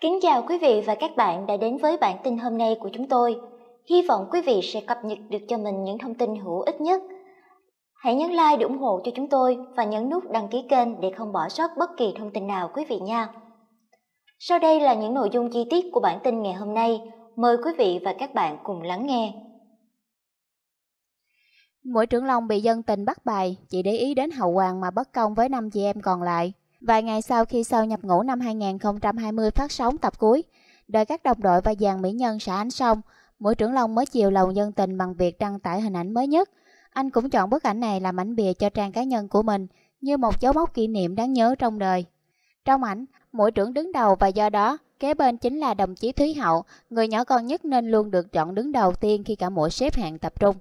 Kính chào quý vị và các bạn đã đến với bản tin hôm nay của chúng tôi. Hy vọng quý vị sẽ cập nhật được cho mình những thông tin hữu ích nhất. Hãy nhấn like để ủng hộ cho chúng tôi và nhấn nút đăng ký kênh để không bỏ sót bất kỳ thông tin nào quý vị nha. Sau đây là những nội dung chi tiết của bản tin ngày hôm nay. Mời quý vị và các bạn cùng lắng nghe. Mỗi trưởng long bị dân tình bắt bài, chỉ để ý đến hậu hoàng mà bất công với năm chị em còn lại. Vài ngày sau khi sau nhập ngũ năm 2020 phát sóng tập cuối, đợi các đồng đội và dàn mỹ nhân xả ánh xong, mỗi trưởng Long mới chiều lòng dân tình bằng việc đăng tải hình ảnh mới nhất. Anh cũng chọn bức ảnh này làm ảnh bìa cho trang cá nhân của mình, như một dấu mốc kỷ niệm đáng nhớ trong đời. Trong ảnh, mỗi trưởng đứng đầu và do đó, kế bên chính là đồng chí Thúy Hậu, người nhỏ con nhất nên luôn được chọn đứng đầu tiên khi cả mỗi xếp hạng tập trung.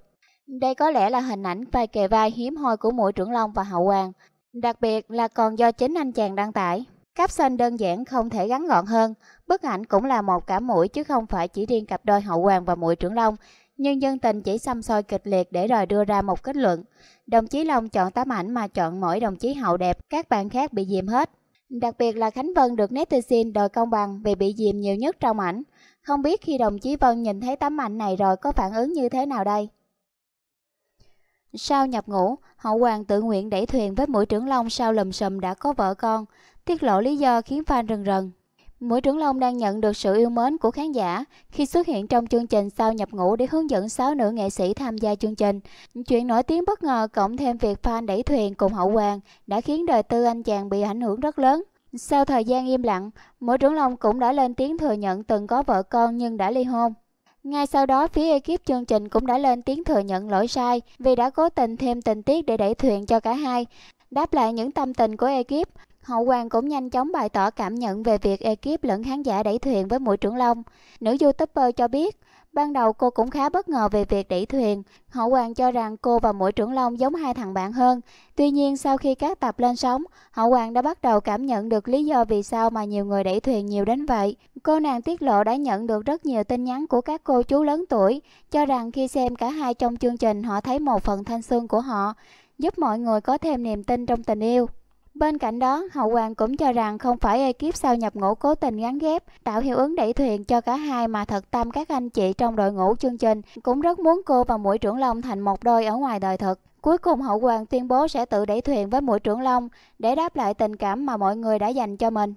Đây có lẽ là hình ảnh vai kề vai hiếm hoi của mỗi trưởng Long và Hậu Hoàng. Đặc biệt là còn do chính anh chàng đăng tải. Caption đơn giản không thể gắn gọn hơn, bức ảnh cũng là một cả mũi chứ không phải chỉ riêng cặp đôi hậu hoàng và mũi trưởng long. Nhưng dân tình chỉ xăm soi kịch liệt để rồi đưa ra một kết luận. Đồng chí Long chọn tấm ảnh mà chọn mỗi đồng chí hậu đẹp, các bạn khác bị dìm hết. Đặc biệt là Khánh Vân được netizen đòi công bằng vì bị dìm nhiều nhất trong ảnh. Không biết khi đồng chí Vân nhìn thấy tấm ảnh này rồi có phản ứng như thế nào đây? Sau nhập ngũ, Hậu Hoàng tự nguyện đẩy thuyền với mũi trưởng long sau lùm xùm đã có vợ con, tiết lộ lý do khiến fan rần rần. Mũi trưởng long đang nhận được sự yêu mến của khán giả khi xuất hiện trong chương trình sau nhập ngũ để hướng dẫn 6 nữ nghệ sĩ tham gia chương trình. Chuyện nổi tiếng bất ngờ cộng thêm việc fan đẩy thuyền cùng Hậu Hoàng đã khiến đời tư anh chàng bị ảnh hưởng rất lớn. Sau thời gian im lặng, Mũi trưởng long cũng đã lên tiếng thừa nhận từng có vợ con nhưng đã ly hôn. Ngay sau đó, phía ekip chương trình cũng đã lên tiếng thừa nhận lỗi sai vì đã cố tình thêm tình tiết để đẩy thuyền cho cả hai. Đáp lại những tâm tình của ekip, Hậu Hoàng cũng nhanh chóng bày tỏ cảm nhận về việc ekip lẫn khán giả đẩy thuyền với mũi trưởng Long. Nữ youtuber cho biết, Ban đầu cô cũng khá bất ngờ về việc đẩy thuyền. Hậu Hoàng cho rằng cô và mũi trưởng long giống hai thằng bạn hơn. Tuy nhiên sau khi các tập lên sóng, Hậu Hoàng đã bắt đầu cảm nhận được lý do vì sao mà nhiều người đẩy thuyền nhiều đến vậy. Cô nàng tiết lộ đã nhận được rất nhiều tin nhắn của các cô chú lớn tuổi, cho rằng khi xem cả hai trong chương trình họ thấy một phần thanh xuân của họ, giúp mọi người có thêm niềm tin trong tình yêu. Bên cạnh đó, Hậu Hoàng cũng cho rằng không phải ekip sau nhập ngũ cố tình gắn ghép, tạo hiệu ứng đẩy thuyền cho cả hai mà thật tâm các anh chị trong đội ngũ chương trình cũng rất muốn cô và mũi trưởng long thành một đôi ở ngoài đời thực. Cuối cùng Hậu Hoàng tuyên bố sẽ tự đẩy thuyền với mũi trưởng long để đáp lại tình cảm mà mọi người đã dành cho mình.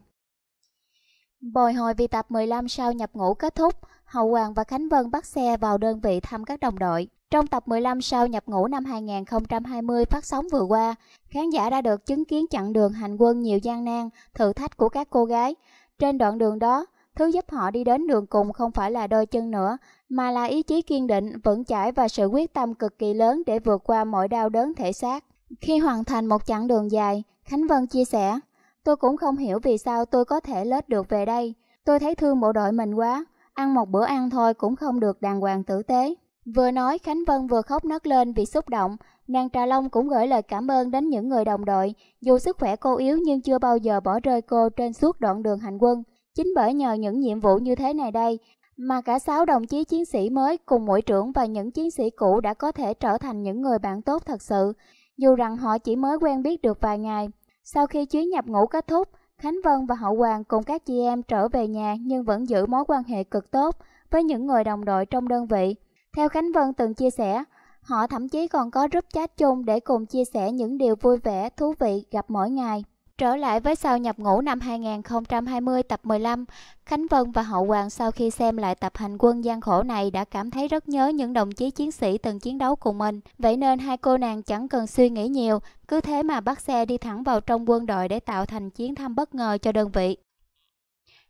Bồi hồi vì tập 15 sau nhập ngũ kết thúc, Hậu Hoàng và Khánh Vân bắt xe vào đơn vị thăm các đồng đội. Trong tập 15 sau nhập ngũ năm 2020 phát sóng vừa qua, khán giả đã được chứng kiến chặng đường hành quân nhiều gian nan, thử thách của các cô gái. Trên đoạn đường đó, thứ giúp họ đi đến đường cùng không phải là đôi chân nữa, mà là ý chí kiên định, vững chãi và sự quyết tâm cực kỳ lớn để vượt qua mọi đau đớn thể xác. Khi hoàn thành một chặng đường dài, Khánh Vân chia sẻ, tôi cũng không hiểu vì sao tôi có thể lết được về đây. Tôi thấy thương bộ đội mình quá, ăn một bữa ăn thôi cũng không được đàng hoàng tử tế. Vừa nói Khánh Vân vừa khóc nấc lên vì xúc động, nàng Trà Long cũng gửi lời cảm ơn đến những người đồng đội, dù sức khỏe cô yếu nhưng chưa bao giờ bỏ rơi cô trên suốt đoạn đường hành quân. Chính bởi nhờ những nhiệm vụ như thế này đây, mà cả 6 đồng chí chiến sĩ mới cùng mũi trưởng và những chiến sĩ cũ đã có thể trở thành những người bạn tốt thật sự, dù rằng họ chỉ mới quen biết được vài ngày. Sau khi chuyến nhập ngũ kết thúc, Khánh Vân và Hậu Hoàng cùng các chị em trở về nhà nhưng vẫn giữ mối quan hệ cực tốt với những người đồng đội trong đơn vị. Theo Khánh Vân từng chia sẻ, họ thậm chí còn có group chat chung để cùng chia sẻ những điều vui vẻ, thú vị gặp mỗi ngày. Trở lại với sau nhập ngũ năm 2020 tập 15, Khánh Vân và Hậu Hoàng sau khi xem lại tập hành quân gian khổ này đã cảm thấy rất nhớ những đồng chí chiến sĩ từng chiến đấu cùng mình. Vậy nên hai cô nàng chẳng cần suy nghĩ nhiều, cứ thế mà bắt xe đi thẳng vào trong quân đội để tạo thành chiến thăm bất ngờ cho đơn vị.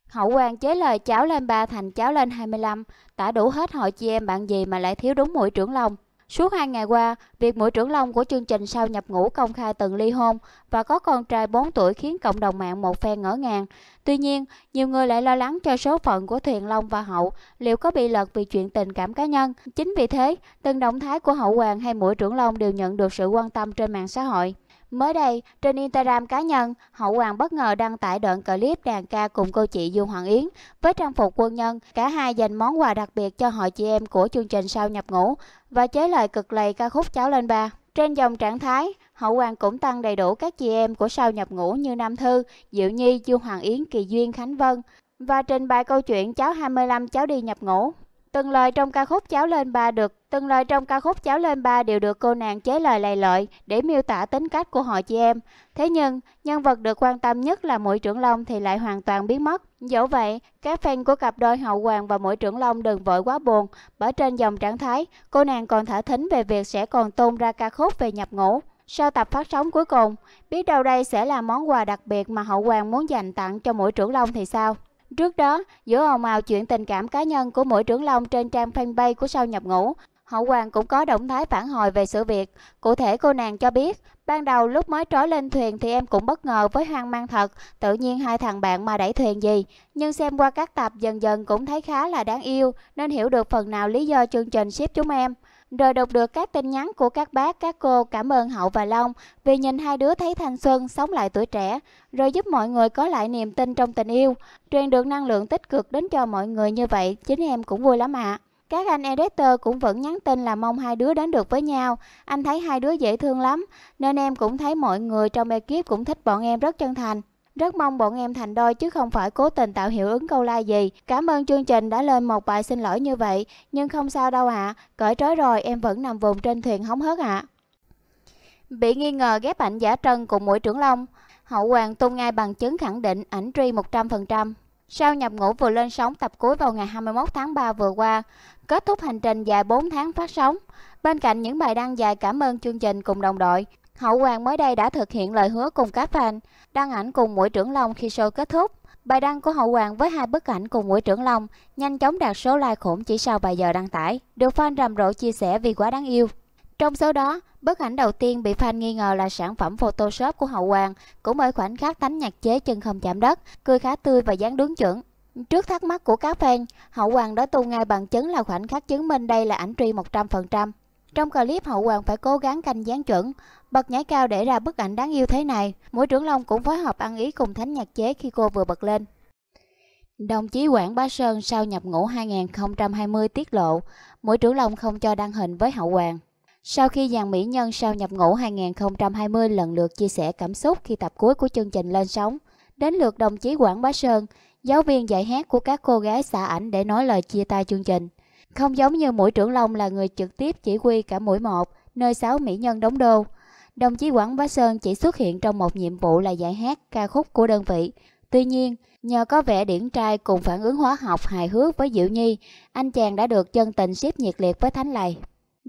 Hậu Hoàng chế lời cháu lên ba thành cháu lên 25, tả đủ hết hội chị em bạn gì mà lại thiếu đúng mũi trưởng lòng. Suốt hai ngày qua, việc mũi trưởng long của chương trình sau nhập ngũ công khai từng ly hôn và có con trai 4 tuổi khiến cộng đồng mạng một phen ngỡ ngàng. Tuy nhiên, nhiều người lại lo lắng cho số phận của thuyền Long và Hậu liệu có bị lật vì chuyện tình cảm cá nhân. Chính vì thế, từng động thái của Hậu Hoàng hay mũi trưởng long đều nhận được sự quan tâm trên mạng xã hội. Mới đây, trên Instagram cá nhân, Hậu Hoàng bất ngờ đăng tải đoạn clip đàn ca cùng cô chị Dương Hoàng Yến với trang phục quân nhân. Cả hai dành món quà đặc biệt cho hội chị em của chương trình Sao Nhập Ngũ và chế lời cực lầy ca khúc Cháu Lên Ba. Trên dòng trạng thái, Hậu Hoàng cũng tăng đầy đủ các chị em của Sao Nhập Ngũ như Nam Thư, Diệu Nhi, Dương Hoàng Yến, Kỳ Duyên, Khánh Vân và trình bày câu chuyện cháu 25 cháu đi nhập ngũ. Từng lời trong ca khúc Cháu Lên Ba được Từng lời trong ca khúc cháo lên ba đều được cô nàng chế lời lầy lội để miêu tả tính cách của họ chị em. Thế nhưng, nhân vật được quan tâm nhất là Mũi Trưởng Long thì lại hoàn toàn biến mất. Dẫu vậy, các fan của cặp đôi Hậu Hoàng và Mũi Trưởng Long đừng vội quá buồn, bởi trên dòng trạng thái, cô nàng còn thả thính về việc sẽ còn tôn ra ca khúc về nhập ngũ. Sau tập phát sóng cuối cùng, biết đâu đây sẽ là món quà đặc biệt mà Hậu Hoàng muốn dành tặng cho Mũi Trưởng Long thì sao? Trước đó, giữa ồn ào chuyện tình cảm cá nhân của mỗi trưởng long trên trang fanpage của sau nhập ngũ, Hậu Hoàng cũng có động thái phản hồi về sự việc. Cụ thể cô nàng cho biết, ban đầu lúc mới trói lên thuyền thì em cũng bất ngờ với hoang mang thật, tự nhiên hai thằng bạn mà đẩy thuyền gì. Nhưng xem qua các tập dần dần cũng thấy khá là đáng yêu, nên hiểu được phần nào lý do chương trình ship chúng em. Rồi đọc được các tin nhắn của các bác, các cô cảm ơn Hậu và Long vì nhìn hai đứa thấy thanh xuân, sống lại tuổi trẻ, rồi giúp mọi người có lại niềm tin trong tình yêu. Truyền được năng lượng tích cực đến cho mọi người như vậy, chính em cũng vui lắm ạ. À. Các anh editor cũng vẫn nhắn tin là mong hai đứa đến được với nhau. Anh thấy hai đứa dễ thương lắm, nên em cũng thấy mọi người trong ekip cũng thích bọn em rất chân thành. Rất mong bọn em thành đôi chứ không phải cố tình tạo hiệu ứng câu like gì. Cảm ơn chương trình đã lên một bài xin lỗi như vậy, nhưng không sao đâu ạ. À. Cởi trói rồi em vẫn nằm vùng trên thuyền hóng hớt ạ. À. Bị nghi ngờ ghép ảnh giả trân cùng mũi trưởng long, Hậu Hoàng tung ngay bằng chứng khẳng định ảnh truy 100% sau nhập ngũ vừa lên sóng tập cuối vào ngày 21 tháng 3 vừa qua, kết thúc hành trình dài 4 tháng phát sóng. Bên cạnh những bài đăng dài cảm ơn chương trình cùng đồng đội, Hậu Hoàng mới đây đã thực hiện lời hứa cùng các fan, đăng ảnh cùng mũi trưởng long khi show kết thúc. Bài đăng của Hậu Hoàng với hai bức ảnh cùng mũi trưởng long nhanh chóng đạt số like khủng chỉ sau vài giờ đăng tải, được fan rầm rộ chia sẻ vì quá đáng yêu. Trong số đó, bức ảnh đầu tiên bị fan nghi ngờ là sản phẩm Photoshop của Hậu Hoàng, cũng ở khoảnh khắc tánh nhạc chế chân không chạm đất, cười khá tươi và dáng đứng chuẩn. Trước thắc mắc của các fan, Hậu Hoàng đã tung ngay bằng chứng là khoảnh khắc chứng minh đây là ảnh truy 100%. Trong clip Hậu Hoàng phải cố gắng canh dáng chuẩn, bật nhảy cao để ra bức ảnh đáng yêu thế này. mỗi trưởng Long cũng phối hợp ăn ý cùng thánh nhạc chế khi cô vừa bật lên. Đồng chí Quảng Bá Sơn sau nhập ngũ 2020 tiết lộ, mỗi trưởng Long không cho đăng hình với Hậu Hoàng. Sau khi dàn mỹ nhân sau nhập ngũ 2020 lần lượt chia sẻ cảm xúc khi tập cuối của chương trình lên sóng, đến lượt đồng chí Quảng Bá Sơn, giáo viên dạy hát của các cô gái xã ảnh để nói lời chia tay chương trình. Không giống như mũi trưởng Long là người trực tiếp chỉ huy cả mũi một, nơi sáu mỹ nhân đóng đô. Đồng chí Quảng Bá Sơn chỉ xuất hiện trong một nhiệm vụ là dạy hát ca khúc của đơn vị. Tuy nhiên, nhờ có vẻ điển trai cùng phản ứng hóa học hài hước với Diệu Nhi, anh chàng đã được chân tình ship nhiệt liệt với Thánh Lầy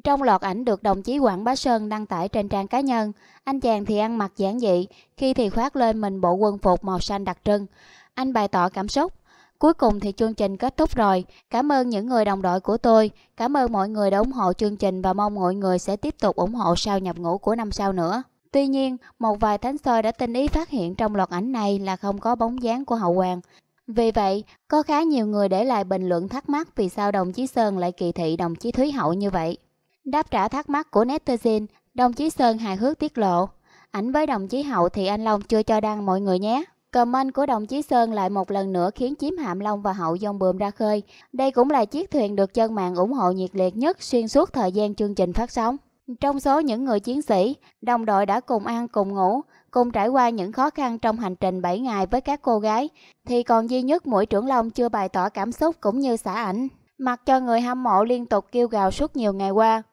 trong loạt ảnh được đồng chí Quảng Bá Sơn đăng tải trên trang cá nhân, anh chàng thì ăn mặc giản dị, khi thì khoác lên mình bộ quân phục màu xanh đặc trưng. Anh bày tỏ cảm xúc. Cuối cùng thì chương trình kết thúc rồi. Cảm ơn những người đồng đội của tôi. Cảm ơn mọi người đã ủng hộ chương trình và mong mọi người sẽ tiếp tục ủng hộ sau nhập ngũ của năm sau nữa. Tuy nhiên, một vài thánh soi đã tinh ý phát hiện trong loạt ảnh này là không có bóng dáng của Hậu Hoàng. Vì vậy, có khá nhiều người để lại bình luận thắc mắc vì sao đồng chí Sơn lại kỳ thị đồng chí Thúy Hậu như vậy. Đáp trả thắc mắc của netizen, đồng chí Sơn hài hước tiết lộ. Ảnh với đồng chí Hậu thì anh Long chưa cho đăng mọi người nhé. Comment của đồng chí Sơn lại một lần nữa khiến chiếm hạm Long và Hậu dông bườm ra khơi. Đây cũng là chiếc thuyền được chân mạng ủng hộ nhiệt liệt nhất xuyên suốt thời gian chương trình phát sóng. Trong số những người chiến sĩ, đồng đội đã cùng ăn cùng ngủ, cùng trải qua những khó khăn trong hành trình 7 ngày với các cô gái, thì còn duy nhất mũi trưởng Long chưa bày tỏ cảm xúc cũng như xả ảnh. Mặc cho người hâm mộ liên tục kêu gào suốt nhiều ngày qua,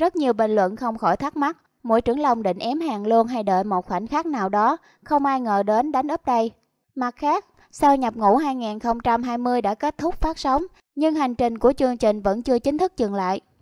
rất nhiều bình luận không khỏi thắc mắc, mỗi trưởng lòng định ém hàng luôn hay đợi một khoảnh khắc nào đó, không ai ngờ đến đánh úp đây. Mặt khác, sau nhập ngũ 2020 đã kết thúc phát sóng, nhưng hành trình của chương trình vẫn chưa chính thức dừng lại.